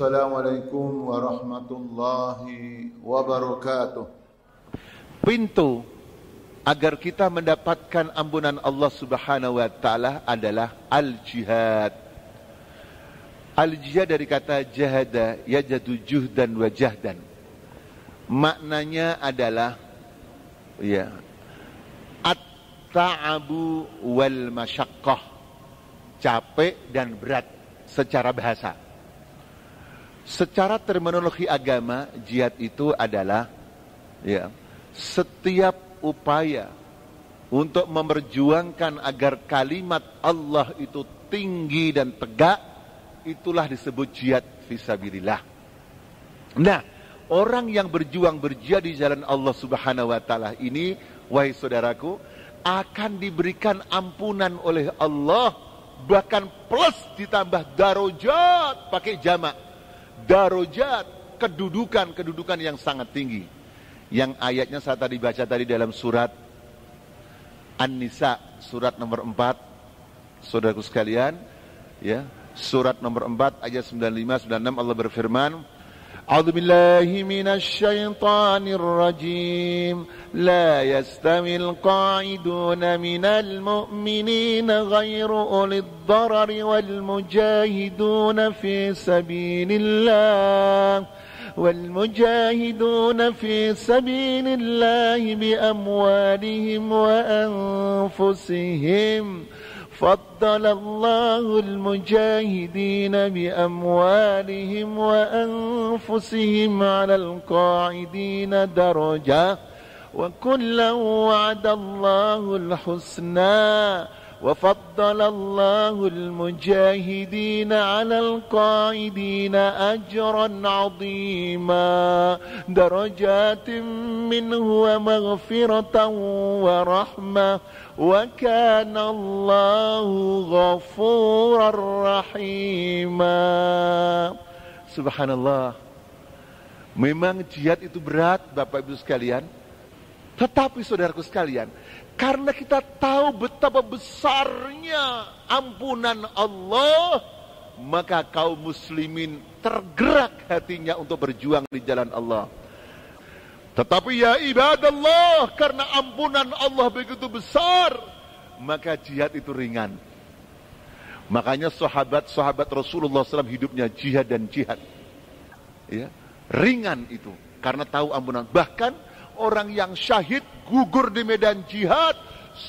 Assalamualaikum warahmatullahi wabarakatuh. Pintu agar kita mendapatkan ampunan Allah Subhanahu wa taala adalah al-jihad. Al-jihad dari kata jahada, yajadu juhdan wa jahdan. Maknanya adalah ya at-ta'abu wal masyaqqah. Capek dan berat secara bahasa. Secara terminologi agama, jihad itu adalah ya, setiap upaya untuk memperjuangkan agar kalimat Allah itu tinggi dan tegak, itulah disebut jihad fisabilillah. Nah, orang yang berjuang berjihad di jalan Allah Subhanahu wa taala ini, wahai saudaraku, akan diberikan ampunan oleh Allah bahkan plus ditambah darojat pakai jama darojat, kedudukan-kedudukan yang sangat tinggi. Yang ayatnya saya tadi baca tadi dalam surat An-Nisa, surat nomor 4, saudaraku sekalian, ya, surat nomor 4 ayat 95 96 Allah berfirman, أعوذ بالله من الشيطان الرجيم لا يستوي القاعدون من المؤمنين غير أولي الضرر والمجاهدون في سبيل الله والمجاهدون في سبيل الله بأموالهم وأنفسهم فضل الله المجاهدين بأموالهم وأنفسهم على القاعدين درجة وكلا وعد الله الحسنى وفضل الله المجاهدين على القاعدين أجرا عظيما درجات منه ومغفرة ورحمة وكان الله غفورا رحيما سبحان الله Memang jihad itu berat Bapak Ibu sekalian tetapi saudaraku sekalian, karena kita tahu betapa besarnya ampunan Allah, maka kaum muslimin tergerak hatinya untuk berjuang di jalan Allah. Tetapi ya ibadah Allah karena ampunan Allah begitu besar, maka jihad itu ringan. Makanya sahabat-sahabat Rasulullah SAW hidupnya jihad dan jihad. Ya, ringan itu karena tahu ampunan. Bahkan orang yang syahid gugur di medan jihad,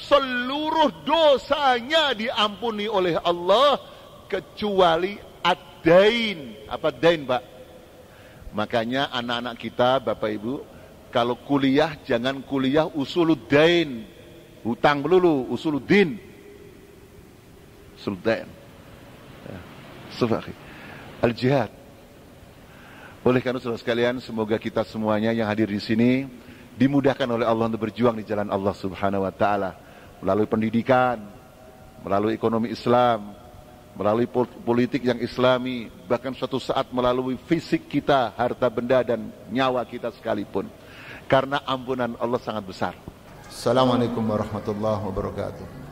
seluruh dosanya diampuni oleh Allah kecuali ad-dain. Apa dain, Pak? Makanya anak-anak kita, Bapak Ibu, kalau kuliah jangan kuliah usuludain. Hutang melulu, usuludin. Usuludin. Ya. Subhanallah. Al-jihad. Oleh karena saudara sekalian, semoga kita semuanya yang hadir di sini dimudahkan oleh Allah untuk berjuang di jalan Allah Subhanahu wa taala melalui pendidikan, melalui ekonomi Islam, melalui politik yang islami, bahkan suatu saat melalui fisik kita, harta benda dan nyawa kita sekalipun. Karena ampunan Allah sangat besar. Assalamualaikum warahmatullahi wabarakatuh.